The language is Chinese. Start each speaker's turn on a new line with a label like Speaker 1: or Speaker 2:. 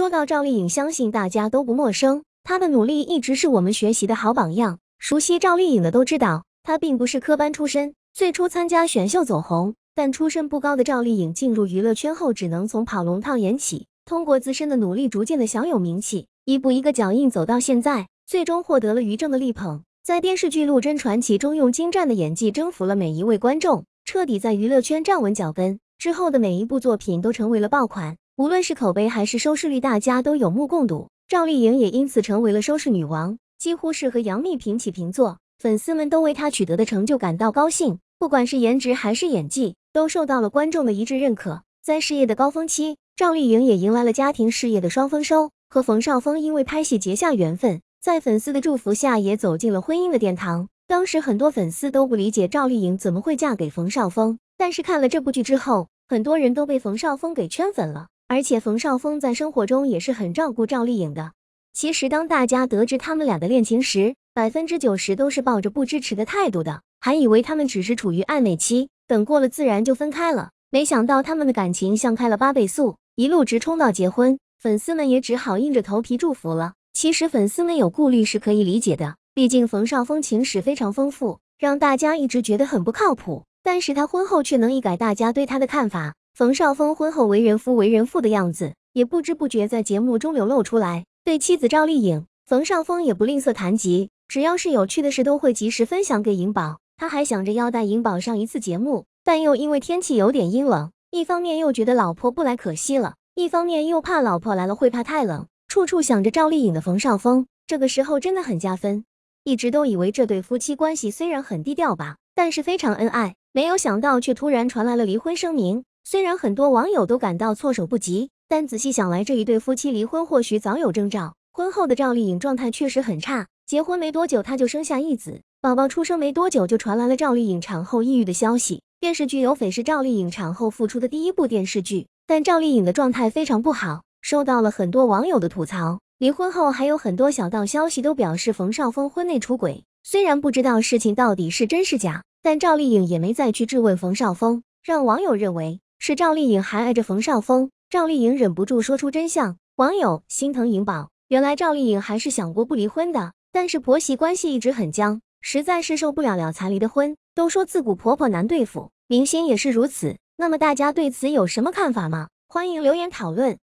Speaker 1: 说到赵丽颖，相信大家都不陌生。她的努力一直是我们学习的好榜样。熟悉赵丽颖的都知道，她并不是科班出身，最初参加选秀走红。但出身不高的赵丽颖进入娱乐圈后，只能从跑龙套演起。通过自身的努力，逐渐的小有名气，一步一个脚印走到现在，最终获得了于正的力捧。在电视剧《陆贞传奇》中，用精湛的演技征服了每一位观众，彻底在娱乐圈站稳脚跟。之后的每一部作品都成为了爆款。无论是口碑还是收视率，大家都有目共睹。赵丽颖也因此成为了收视女王，几乎是和杨幂平起平坐。粉丝们都为她取得的成就感到高兴。不管是颜值还是演技，都受到了观众的一致认可。在事业的高峰期，赵丽颖也迎来了家庭事业的双丰收。和冯绍峰因为拍戏结下缘分，在粉丝的祝福下，也走进了婚姻的殿堂。当时很多粉丝都不理解赵丽颖怎么会嫁给冯绍峰，但是看了这部剧之后，很多人都被冯绍峰给圈粉了。而且冯绍峰在生活中也是很照顾赵丽颖的。其实当大家得知他们俩的恋情时，百分之九十都是抱着不支持的态度的，还以为他们只是处于暧昧期，等过了自然就分开了。没想到他们的感情像开了八倍速，一路直冲到结婚，粉丝们也只好硬着头皮祝福了。其实粉丝们有顾虑是可以理解的，毕竟冯绍峰情史非常丰富，让大家一直觉得很不靠谱。但是他婚后却能一改大家对他的看法。冯绍峰婚后为人夫为人父的样子，也不知不觉在节目中流露出来。对妻子赵丽颖，冯绍峰也不吝啬谈及，只要是有趣的事，都会及时分享给颖宝。他还想着要带颖宝上一次节目，但又因为天气有点阴冷，一方面又觉得老婆不来可惜了，一方面又怕老婆来了会怕太冷，处处想着赵丽颖的冯绍峰，这个时候真的很加分。一直都以为这对夫妻关系虽然很低调吧，但是非常恩爱，没有想到却突然传来了离婚声明。虽然很多网友都感到措手不及，但仔细想来，这一对夫妻离婚或许早有征兆。婚后的赵丽颖状态确实很差，结婚没多久她就生下一子，宝宝出生没多久就传来了赵丽颖产后抑郁的消息。电视剧《有翡》是赵丽颖产后复出的第一部电视剧，但赵丽颖的状态非常不好，受到了很多网友的吐槽。离婚后还有很多小道消息都表示冯绍峰婚内出轨，虽然不知道事情到底是真是假，但赵丽颖也没再去质问冯绍峰，让网友认为。是赵丽颖还爱着冯绍峰，赵丽颖忍不住说出真相，网友心疼颖宝。原来赵丽颖还是想过不离婚的，但是婆媳关系一直很僵，实在是受不了了才离的婚。都说自古婆婆难对付，明星也是如此。那么大家对此有什么看法吗？欢迎留言讨论。